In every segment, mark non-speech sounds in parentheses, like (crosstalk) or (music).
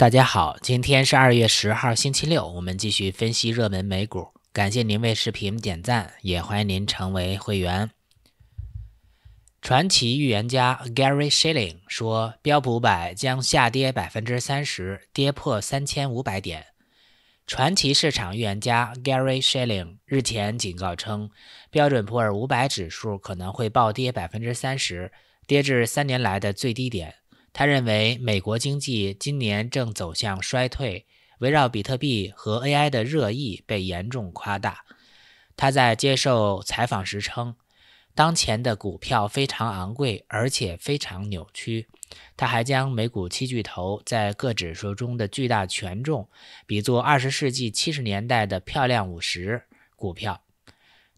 大家好，今天是二月十号，星期六，我们继续分析热门美股。感谢您为视频点赞，也欢迎您成为会员。传奇预言家 Gary Shilling 说，标普五百将下跌百分之三十，跌破三千五百点。传奇市场预言家 Gary Shilling 日前警告称，标准普尔五百指数可能会暴跌百分之三十，跌至三年来的最低点。他认为美国经济今年正走向衰退，围绕比特币和 AI 的热议被严重夸大。他在接受采访时称，当前的股票非常昂贵，而且非常扭曲。他还将美股七巨头在各指数中的巨大权重比作二十世纪七十年代的漂亮五十股票。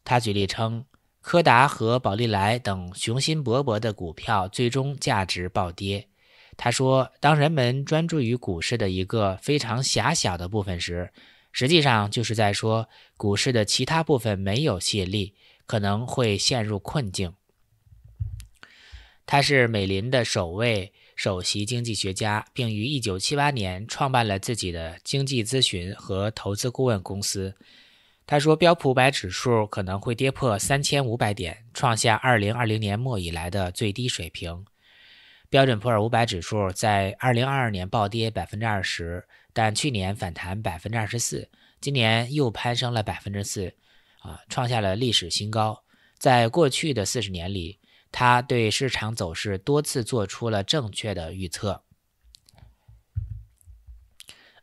他举例称，柯达和宝丽来等雄心勃勃的股票最终价值暴跌。他说：“当人们专注于股市的一个非常狭小的部分时，实际上就是在说股市的其他部分没有吸引力，可能会陷入困境。”他是美林的首位首席经济学家，并于1978年创办了自己的经济咨询和投资顾问公司。他说：“标普百指数可能会跌破3500点，创下2020年末以来的最低水平。”标准普尔五百指数在二零二二年暴跌百分之二十，但去年反弹百分之二十四，今年又攀升了百分之四，啊，创下了历史新高。在过去的四十年里，它对市场走势多次做出了正确的预测。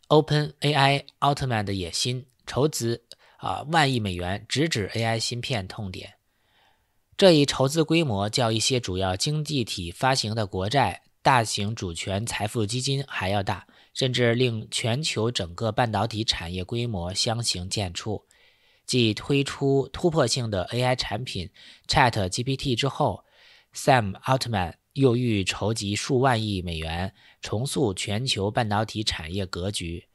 OpenAI 奥特曼的野心，筹资啊万亿美元，直指 AI 芯片痛点。这一筹资规模较一些主要经济体发行的国债、大型主权财富基金还要大，甚至令全球整个半导体产业规模相形见绌。继推出突破性的 AI 产品 ChatGPT 之后，Sam Altman 又欲筹集数万亿美元，重塑全球半导体产业格局。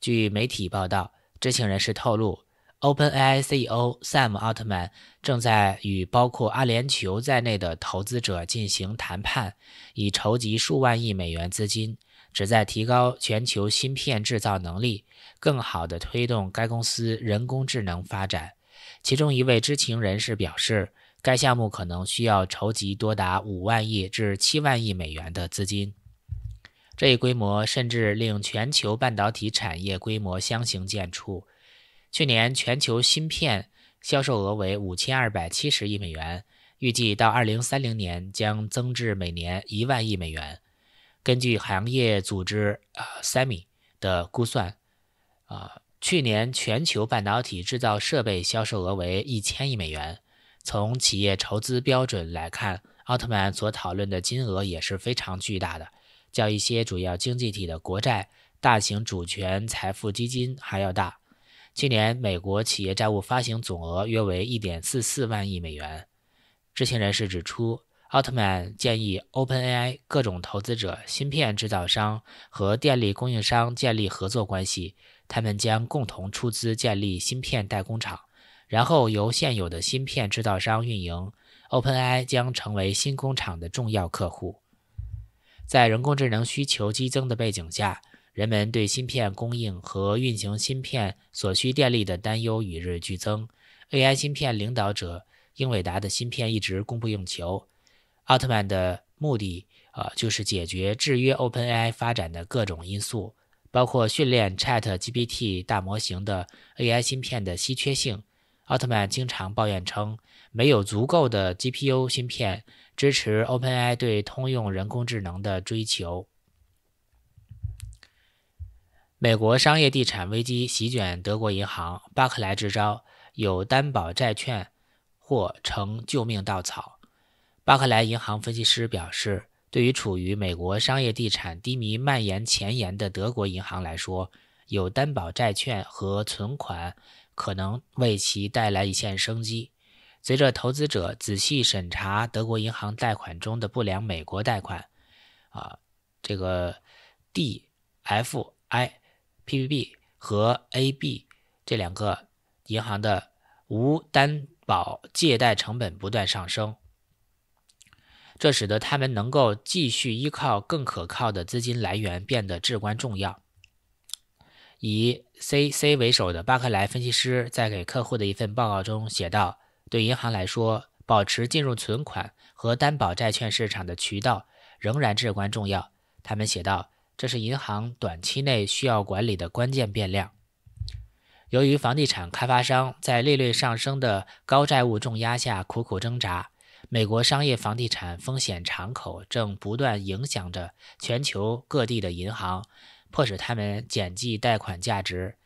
据媒体报道，知情人士透露。OpenAI CEO Sam Altman 正在与包括阿联酋在内的投资者进行谈判，以筹集数万亿美元资金，旨在提高全球芯片制造能力，更好地推动该公司人工智能发展。其中一位知情人士表示，该项目可能需要筹集多达五万亿至七万亿美元的资金，这一规模甚至令全球半导体产业规模相形见绌。去年全球芯片销售额为五千二百七十亿美元，预计到二零三零年将增至每年一万亿美元。根据行业组织啊，Semmy 的估算，啊，去年全球半导体制造设备销售额为一千亿美元。从企业筹资标准来看，奥特曼所讨论的金额也是非常巨大的，较一些主要经济体的国债、大型主权财富基金还要大。去年，美国企业债务发行总额约为1.44万亿美元。知情人士指出，奥特曼建议 OpenAI 各种投资者、芯片制造商和电力供应商建立合作关系。他们将共同出资建立芯片代工厂，然后由现有的芯片制造商运营。OpenAI 将成为新工厂的重要客户。在人工智能需求激增的背景下。人们对芯片供应和运行芯片所需电力的担忧与日俱增。AI 芯片领导者英伟达的芯片一直供不应求。奥特曼的目的啊，就是解决制约 OpenAI 发展的各种因素，包括训练 ChatGPT 大模型的 AI 芯片的稀缺性。奥特曼经常抱怨称，没有足够的 GPU 芯片支持 OpenAI 对通用人工智能的追求。美国商业地产危机席卷德国银行，巴克莱支招：有担保债券或成救命稻草。巴克莱银行分析师表示，对于处于美国商业地产低迷蔓延前沿的德国银行来说，有担保债券和存款可能为其带来一线生机。随着投资者仔细审查德国银行贷款中的不良美国贷款，啊，这个 DFI。PBB 和 AB 这两个银行的无担保借贷成本不断上升，这使得他们能够继续依靠更可靠的资金来源变得至关重要。以 CC 为首的巴克莱分析师在给客户的一份报告中写道：“对银行来说，保持进入存款和担保债券市场的渠道仍然至关重要。”他们写道。这是银行短期内需要管理的关键变量。由于房地产开发商在利率上升的高债务重压下苦苦挣扎，美国商业房地产风险敞口正不断影响着全球各地的银行，迫使他们减记贷款价值。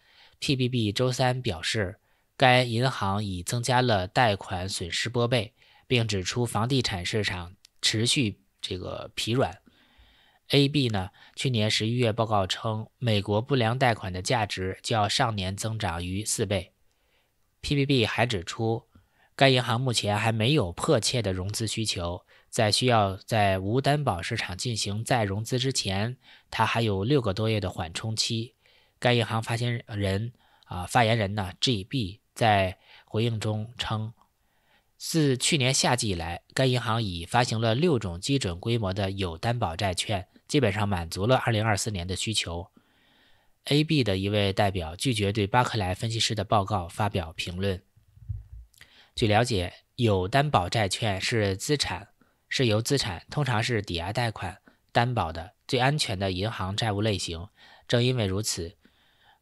PBB 周三表示，该银行已增加了贷款损失拨备，并指出房地产市场持续这个疲软。A.B. 呢？去年十一月报告称，美国不良贷款的价值较上年增长逾四倍。p b b 还指出，该银行目前还没有迫切的融资需求，在需要在无担保市场进行再融资之前，它还有六个多月的缓冲期。该银行发行人啊，发言人呢？G.B. 在回应中称，自去年夏季以来，该银行已发行了六种基准规模的有担保债券。基本上满足了二零二四年的需求。A B 的一位代表拒绝对巴克莱分析师的报告发表评论。据了解，有担保债券是资产，是由资产通常是抵押贷款担保的最安全的银行债务类型。正因为如此，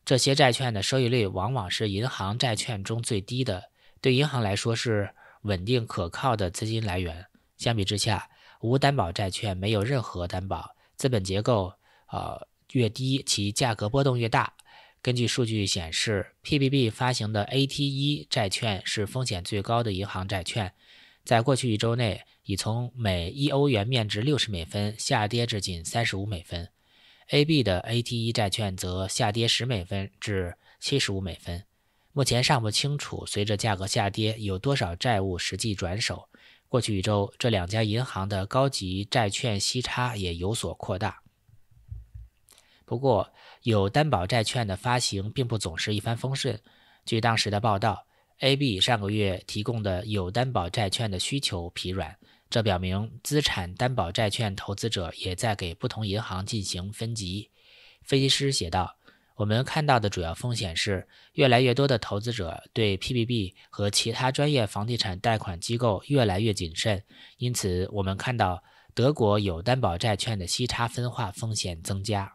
这些债券的收益率往往是银行债券中最低的，对银行来说是稳定可靠的资金来源。相比之下，无担保债券没有任何担保。资本结构，呃，越低，其价格波动越大。根据数据显示，PBB 发行的 ATE 债券是风险最高的银行债券，在过去一周内，已从每一欧元面值六十美分下跌至仅三十五美分。AB 的 ATE 债券则下跌十美分至七十五美分。目前尚不清楚，随着价格下跌，有多少债务实际转手。过去一周，这两家银行的高级债券息差也有所扩大。不过，有担保债券的发行并不总是一帆风顺。据当时的报道，A.B. 上个月提供的有担保债券的需求疲软，这表明资产担保债券投资者也在给不同银行进行分级。分析师写道。我们看到的主要风险是，越来越多的投资者对 PBB 和其他专业房地产贷款机构越来越谨慎，因此我们看到德国有担保债券的息差分化风险增加。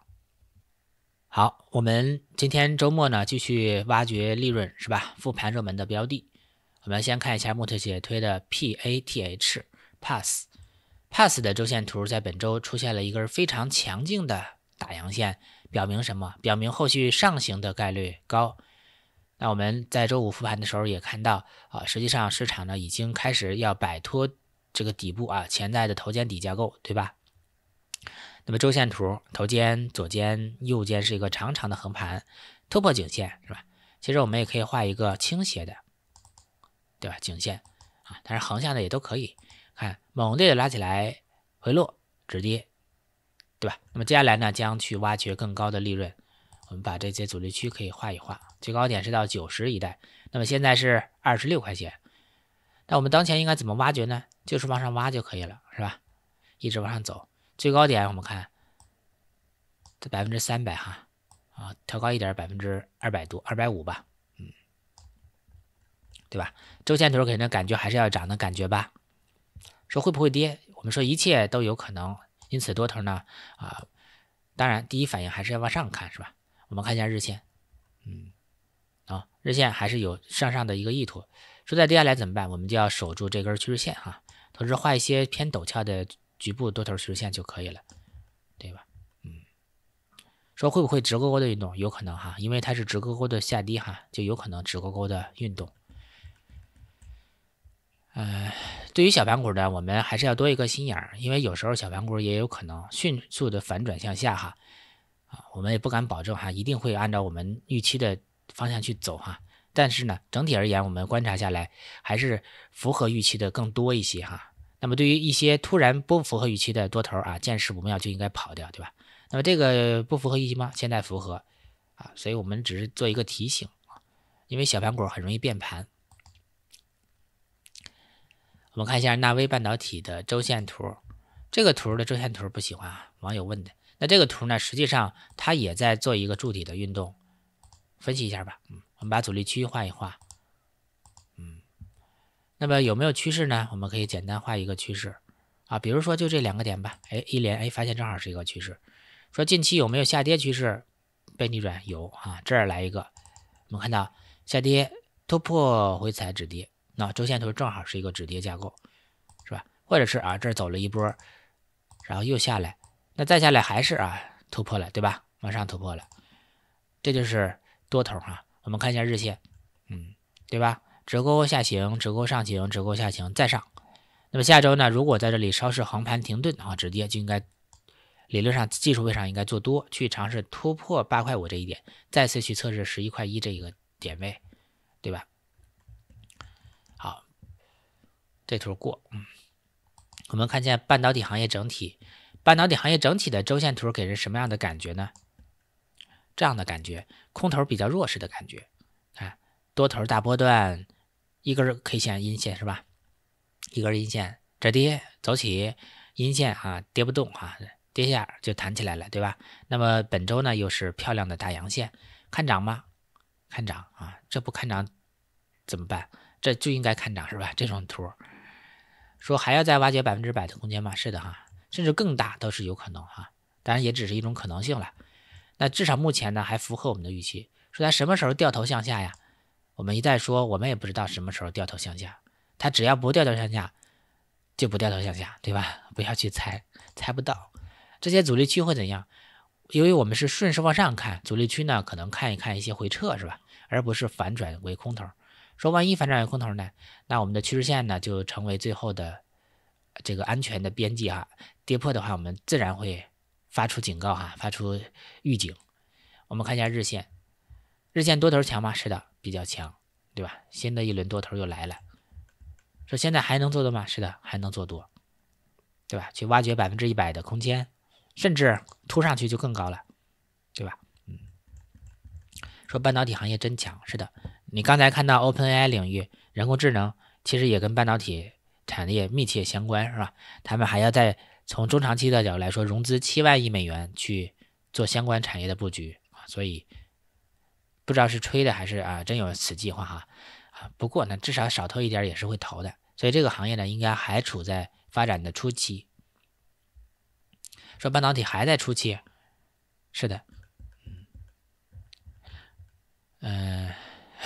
好，我们今天周末呢，继续挖掘利润是吧？复盘热门的标的，我们先看一下穆特姐推的 PATH PASS PASS 的周线图，在本周出现了一根非常强劲的。打阳线表明什么？表明后续上行的概率高。那我们在周五复盘的时候也看到啊，实际上市场呢已经开始要摆脱这个底部啊潜在的头肩底架构，对吧？那么周线图头肩左肩右肩是一个长长的横盘，突破颈线是吧？其实我们也可以画一个倾斜的，对吧？颈线啊，但是横向的也都可以看，猛的拉起来回落止跌。对吧？那么接下来呢，将去挖掘更高的利润。我们把这些阻力区可以画一画，最高点是到九十一带，那么现在是二十六块钱。那我们当前应该怎么挖掘呢？就是往上挖就可以了，是吧？一直往上走，最高点我们看这百分之三百哈，啊，调高一点，百分之二百多，二百五吧，嗯，对吧？周线图给人的感觉还是要涨的感觉吧？说会不会跌？我们说一切都有可能。因此，多头呢，啊，当然，第一反应还是要往上看，是吧？我们看一下日线，嗯，啊，日线还是有向上的一个意图。说再跌下来怎么办？我们就要守住这根趋势线哈，同时画一些偏陡峭的局部多头趋势线就可以了，对吧？嗯，说会不会直勾勾的运动？有可能哈，因为它是直勾勾的下低哈，就有可能直勾勾的运动，哎。对于小盘股呢，我们还是要多一个心眼儿，因为有时候小盘股也有可能迅速的反转向下哈，啊，我们也不敢保证哈，一定会按照我们预期的方向去走哈。但是呢，整体而言，我们观察下来还是符合预期的更多一些哈。那么对于一些突然不符合预期的多头啊，见势不妙就应该跑掉，对吧？那么这个不符合预期吗？现在符合啊，所以我们只是做一个提醒，因为小盘股很容易变盘。我们看一下纳威半导体的周线图，这个图的周线图不喜欢啊，网友问的。那这个图呢，实际上它也在做一个柱体的运动，分析一下吧。嗯，我们把阻力区画一画。嗯，那么有没有趋势呢？我们可以简单画一个趋势啊，比如说就这两个点吧。哎，一连哎，发现正好是一个趋势。说近期有没有下跌趋势被逆转？有啊，这儿来一个，我们看到下跌突破回踩止跌。那周线图正好是一个止跌架构，是吧？或者是啊，这走了一波，然后又下来，那再下来还是啊，突破了，对吧？往上突破了，这就是多头啊。我们看一下日线，嗯，对吧？折钩下行，折钩上行，折钩下行，再上。那么下周呢，如果在这里稍事横盘停顿啊，止跌，就应该理论上技术位上应该做多，去尝试突破八块五这一点，再次去测试十一块一这一个点位，对吧？这图过，嗯，我们看见半导体行业整体，半导体行业整体的周线图给人什么样的感觉呢？这样的感觉，空头比较弱势的感觉。看多头大波段，一根 K 线阴线是吧？一根阴线，这跌走起阴线啊，跌不动啊，跌下就弹起来了，对吧？那么本周呢，又是漂亮的大阳线，看涨吗？看涨啊，这不看涨怎么办？这就应该看涨是吧？这种图。说还要再挖掘百分之百的空间吗？是的哈，甚至更大都是有可能哈，当然也只是一种可能性了。那至少目前呢，还符合我们的预期。说它什么时候掉头向下呀？我们一再说，我们也不知道什么时候掉头向下。它只要不掉头向下，就不掉头向下，对吧？(laughs) 不要去猜，猜不到。这些阻力区会怎样？由于我们是顺势往上看，阻力区呢，可能看一看一些回撤，是吧？而不是反转为空头。说万一反转为空头呢？那我们的趋势线呢就成为最后的这个安全的边际啊，跌破的话，我们自然会发出警告哈，发出预警。我们看一下日线，日线多头强吗？是的，比较强，对吧？新的一轮多头又来了。说现在还能做多吗？是的，还能做多，对吧？去挖掘百分之一百的空间，甚至突上去就更高了，对吧？嗯。说半导体行业真强，是的。你刚才看到 OpenAI 领域人工智能，其实也跟半导体产业密切相关，是吧？他们还要在从中长期的角度来说，融资七万亿美元去做相关产业的布局啊，所以不知道是吹的还是啊真有此计划哈啊。不过呢，至少少投一点也是会投的，所以这个行业呢应该还处在发展的初期。说半导体还在初期，是的，嗯，嗯。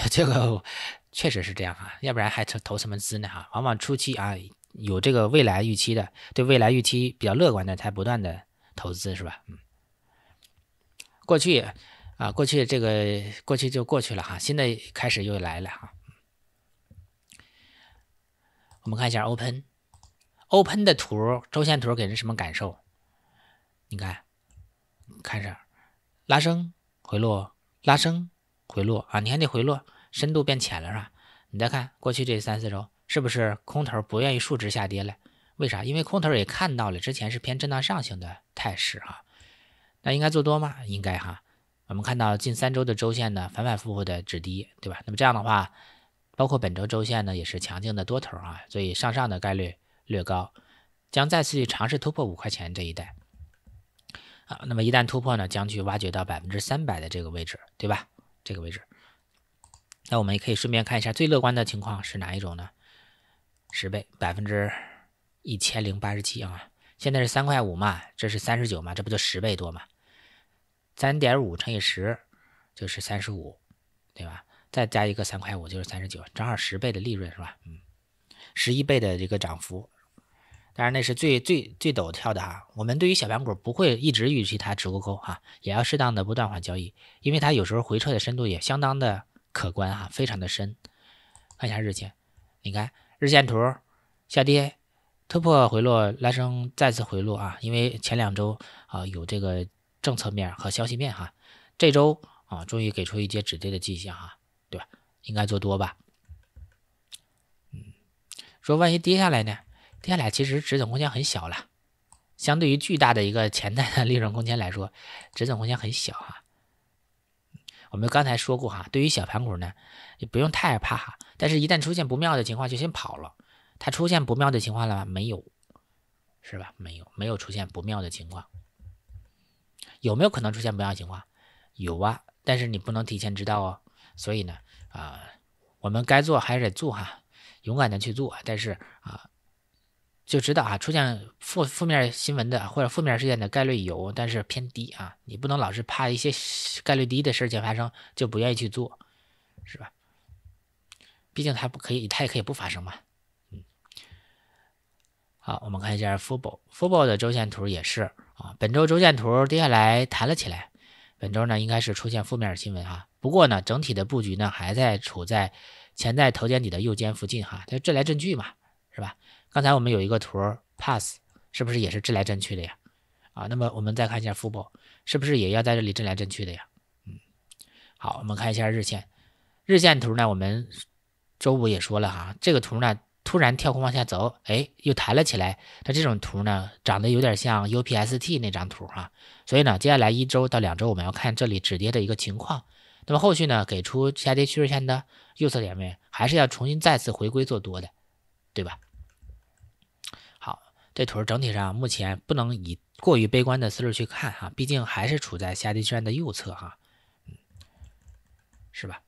这 (laughs) 个确实是这样啊，要不然还投什么资呢哈？往往初期啊，有这个未来预期的，对未来预期比较乐观的，才不断的投资是吧？嗯。过去啊，过去这个过去就过去了哈，新的开始又来了哈。我们看一下 Open，Open 的图周线图给人什么感受？你看，看这儿，拉升回落拉升。回落啊！你看这回落深度变浅了，是吧？你再看过去这三四周，是不是空头不愿意数值下跌了？为啥？因为空头也看到了之前是偏震荡上行的态势啊。那应该做多吗？应该哈。我们看到近三周的周线呢，反反复复的止跌，对吧？那么这样的话，包括本周周线呢，也是强劲的多头啊，所以上上的概率略高，将再次去尝试突破五块钱这一带。啊。那么一旦突破呢，将去挖掘到百分之三百的这个位置，对吧？这个位置，那我们也可以顺便看一下最乐观的情况是哪一种呢？十倍，百分之一千零八十七啊，现在是三块五嘛，这是三十九嘛，这不就十倍多嘛？三点五乘以十就是三十五，对吧？再加一个三块五就是三十九，正好十倍的利润是吧？嗯，十一倍的这个涨幅。当然，那是最最最陡峭的哈。我们对于小盘股不会一直预期它直勾勾哈，也要适当的不断换交易，因为它有时候回撤的深度也相当的可观哈，非常的深。看一下日线，你看日线图，下跌突破回落拉升再次回落啊，因为前两周啊有这个政策面和消息面哈，这周啊终于给出一些止跌的迹象哈，对吧？应该做多吧？嗯，说万一跌下来呢？接下来其实止损空间很小了，相对于巨大的一个潜在的利润空间来说，止损空间很小啊。我们刚才说过哈，对于小盘股呢，也不用太怕哈，但是一旦出现不妙的情况就先跑了。它出现不妙的情况了吗？没有，是吧？没有，没有出现不妙的情况。有没有可能出现不妙情况？有啊，但是你不能提前知道哦。所以呢，啊，我们该做还是得做哈，勇敢的去做，但是啊。就知道啊，出现负负面新闻的或者负面事件的概率有，但是偏低啊。你不能老是怕一些概率低的事情发生就不愿意去做，是吧？毕竟它不可以，它也可以不发生嘛。嗯，好，我们看一下 football football 的周线图也是啊。本周周线图跌下来弹了起来，本周呢应该是出现负面新闻啊。不过呢，整体的布局呢还在处在潜在头肩底的右肩附近哈。它震来震去嘛，是吧？刚才我们有一个图，pass 是不是也是震来震去的呀？啊，那么我们再看一下 f 部，b 是不是也要在这里震来震去的呀？嗯，好，我们看一下日线，日线图呢，我们周五也说了哈，这个图呢突然跳空往下走，哎，又弹了起来，那这种图呢长得有点像 UPST 那张图哈，所以呢，接下来一周到两周我们要看这里止跌的一个情况，那么后续呢给出下跌趋势线的右侧点位，还是要重新再次回归做多的，对吧？这图整体上目前不能以过于悲观的思路去看哈，毕竟还是处在下跌圈的右侧哈，嗯，是吧？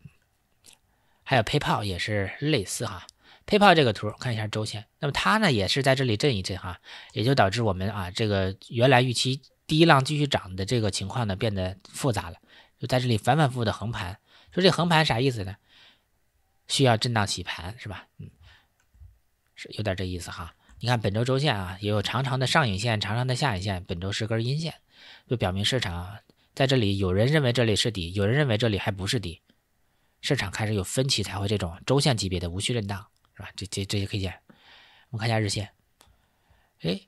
还有配 l 也是类似哈，配 l 这个图看一下周线，那么它呢也是在这里震一震哈，也就导致我们啊这个原来预期第一浪继续涨的这个情况呢变得复杂了，就在这里反反复复的横盘，说这横盘啥意思呢？需要震荡洗盘是吧？嗯，是有点这意思哈。你看本周周线啊，也有长长的上影线，长长的下影线。本周是根阴线，就表明市场在这里，有人认为这里是底，有人认为这里还不是底。市场开始有分歧，才会这种周线级别的无序震荡，是吧？这这这些 K 线，我们看一下日线。哎，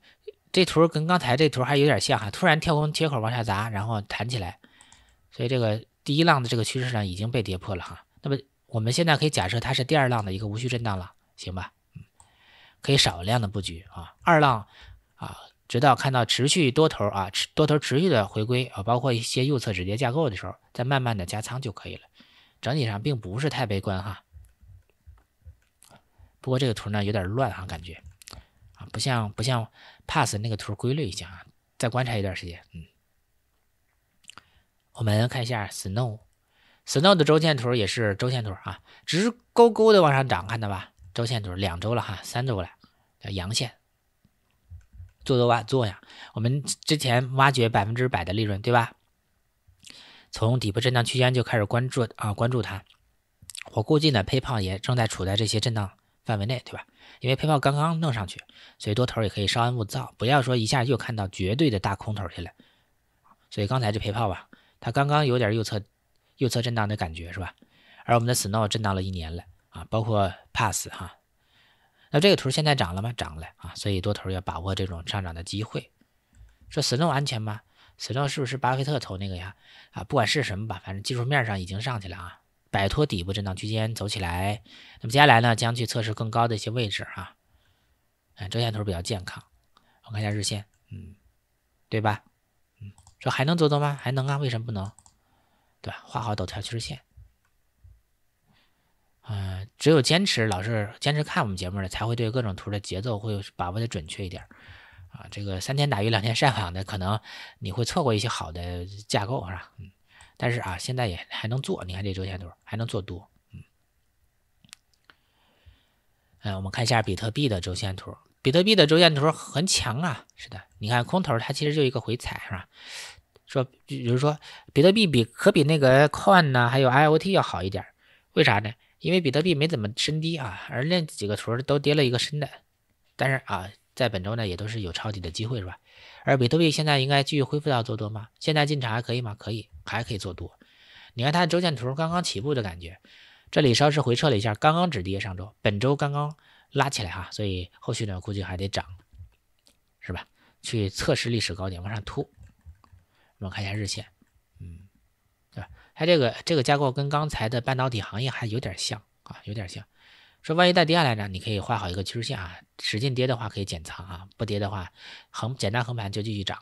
这图跟刚才这图还有点像哈，突然跳空缺口往下砸，然后弹起来，所以这个第一浪的这个趋势呢已经被跌破了哈。那么我们现在可以假设它是第二浪的一个无序震荡了，行吧？可以少量的布局啊，二浪啊，直到看到持续多头啊，持多头持续的回归啊，包括一些右侧止跌架构的时候，再慢慢的加仓就可以了。整体上并不是太悲观哈。不过这个图呢有点乱哈，感觉啊不像不像 Pass 那个图规律一下啊。再观察一段时间，嗯，我们看一下 Snow，Snow 的周线图也是周线图啊，直勾勾的往上涨，看到吧？周线图两周了哈，三周了。阳线做多吧，做呀！我们之前挖掘百分之百的利润，对吧？从底部震荡区间就开始关注啊，关注它。我估计呢，配炮也正在处在这些震荡范围内，对吧？因为配炮刚刚弄上去，所以多头也可以稍安勿躁，不要说一下又看到绝对的大空头去了。所以刚才这配炮吧，它刚刚有点右侧右侧震荡的感觉，是吧？而我们的 Snow 震荡了一年了啊，包括 Pass 哈。那这个图现在涨了吗？涨了啊，所以多头要把握这种上涨的机会。说 SLO 安全吗？SLO 是不是巴菲特投那个呀？啊，不管是什么吧，反正技术面上已经上去了啊，摆脱底部震荡区间走起来。那么接下来呢，将去测试更高的一些位置啊。哎，周线图比较健康，我看一下日线，嗯，对吧？嗯，说还能走多吗？还能啊，为什么不能？对吧？画好陡峭趋势线。嗯，只有坚持，老是坚持看我们节目的，才会对各种图的节奏会把握的准确一点啊。这个三天打鱼两天晒网的，可能你会错过一些好的架构，是吧？嗯，但是啊，现在也还能做，你看这周线图还能做多，嗯。哎，我们看一下比特币的周线图，比特币的周线图很强啊，是的，你看空头它其实就一个回踩，是吧？说比如说比特币比可比那个 Coin 呢，还有 IoT 要好一点，为啥呢？因为比特币没怎么升低啊，而那几个图都跌了一个深的，但是啊，在本周呢也都是有抄底的机会是吧？而比特币现在应该继续恢复到做多吗？现在进场还可以吗？可以，还可以做多。你看它的周线图刚刚起步的感觉，这里稍事回撤了一下，刚刚止跌，上周本周刚刚拉起来哈，所以后续呢估计还得涨，是吧？去测试历史高点往上突。我们看一下日线。它这个这个架构跟刚才的半导体行业还有点像啊，有点像。说万一再跌下来呢？你可以画好一个趋势线啊，使劲跌的话可以减仓啊，不跌的话横简单横盘就继续涨。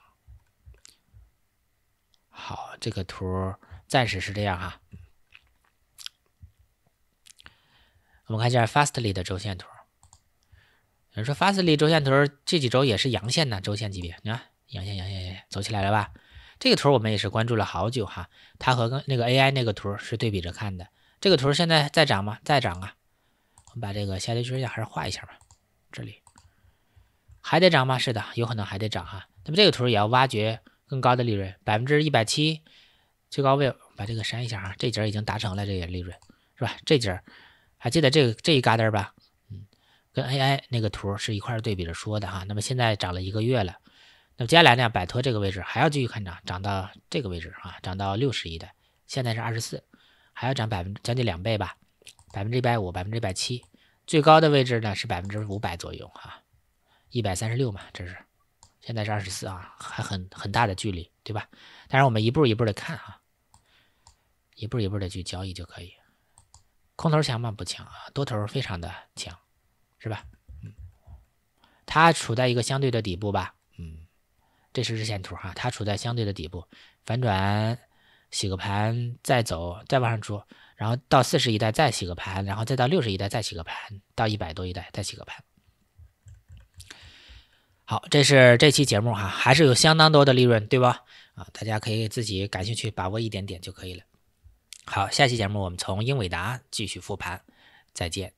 好，这个图暂时是这样哈。我们看一下 Fastly 的周线图。有人说 Fastly 周线图这几周也是阳线呢，周线级别，你看阳线阳线阳线走起来了吧？这个图我们也是关注了好久哈，它和跟那个 AI 那个图是对比着看的。这个图现在在涨吗？在涨啊！我们把这个下跌趋势线还是画一下吧，这里还得涨吗？是的，有可能还得涨哈。那么这个图也要挖掘更高的利润，百分之一百七，最高位，把这个删一下哈。这节已经达成了这个利润是吧？这节还记得这个这一嘎达吧？嗯，跟 AI 那个图是一块对比着说的哈。那么现在涨了一个月了。那么接下来呢，摆脱这个位置还要继续看涨，涨到这个位置啊，涨到六十一的，现在是二十四，还要涨百分将近两倍吧，百分之一百五，百分之一百七，最高的位置呢是百分之五百左右啊，一百三十六嘛，这是现在是二十四啊，还很很大的距离，对吧？但是我们一步一步的看啊，一步一步的去交易就可以。空头强吗？不强啊，多头非常的强，是吧？嗯，它处在一个相对的底部吧，嗯。这是日线图哈，它处在相对的底部，反转洗个盘再走，再往上出，然后到四十一带再洗个盘，然后再到六十一带再洗个盘，到一百多一带再洗个盘。好，这是这期节目哈，还是有相当多的利润，对吧？啊，大家可以自己感兴趣把握一点点就可以了。好，下期节目我们从英伟达继续复盘，再见。